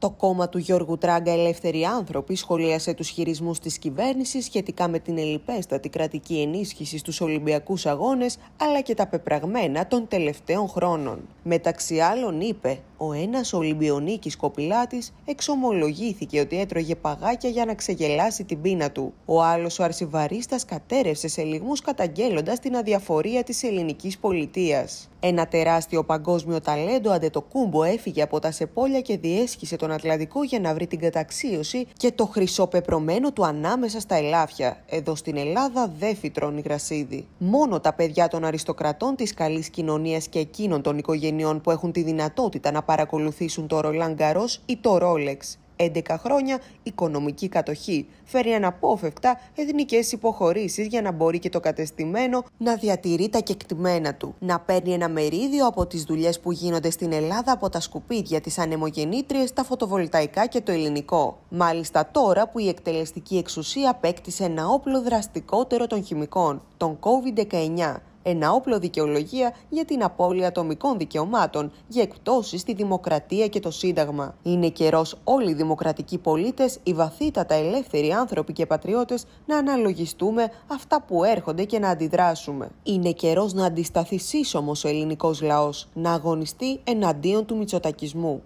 Το κόμμα του Γιώργου Τράγκα Ελεύθεροι Άνθρωποι σχολίασε τους χειρισμούς της κυβέρνησης σχετικά με την ελληπέστατη κρατική ενίσχυση στους Ολυμπιακούς Αγώνες αλλά και τα πεπραγμένα των τελευταίων χρόνων. Μεταξύ άλλων είπε, ο ένας Ολυμπιονίκης Κοπηλάτης εξομολογήθηκε ότι έτρωγε παγάκια για να ξεγελάσει την πείνα του. Ο άλλος ο Αρσιβαρίστας κατέρευσε σε λιγμούς καταγγέλλοντας την αδιαφορία της ελληνικής πολιτείας. Ένα τεράστιο παγκόσμιο ταλέντο αντετοκούμπο έφυγε από τα Σεπόλια και διέσχισε τον Ατλαντικό για να βρει την καταξίωση και το χρυσοπεπρωμένο του ανάμεσα στα ελάφια. Εδώ στην Ελλάδα δεν φυτρώνει γρασίδι. Μόνο τα παιδιά των αριστοκρατών της καλής κοινωνίας και εκείνων των οικογενειών οικογενειών που έχουν τη δυνατότητα να παρακολουθήσουν το Roland Garros ή το Rolex. 11 χρόνια οικονομική κατοχή φέρει αναπόφευκτα εθνικές υποχωρήσεις για να μπορεί και το κατεστημένο να διατηρεί τα κεκτημένα του, να παίρνει ένα μερίδιο από τις δουλειές που γίνονται στην Ελλάδα από τα σκουπίδια, τις ανεμογεννήτριες, τα φωτοβολταϊκά και το ελληνικό. Μάλιστα τώρα που η εκτελεστική εξουσία απέκτησε ένα όπλο δραστικότερο των χημικών, τον COVID-19 ένα όπλο δικαιολογία για την απώλεια ατομικών δικαιωμάτων, για εκπτώσεις στη δημοκρατία και το Σύνταγμα. Είναι καιρός όλοι οι δημοκρατικοί πολίτες, οι βαθύτατα ελεύθεροι άνθρωποι και πατριώτες, να αναλογιστούμε αυτά που έρχονται και να αντιδράσουμε. Είναι καιρός να αντισταθεί σύσσωμος ο ελληνικός λαός, να αγωνιστεί εναντίον του μυτσοτακισμού.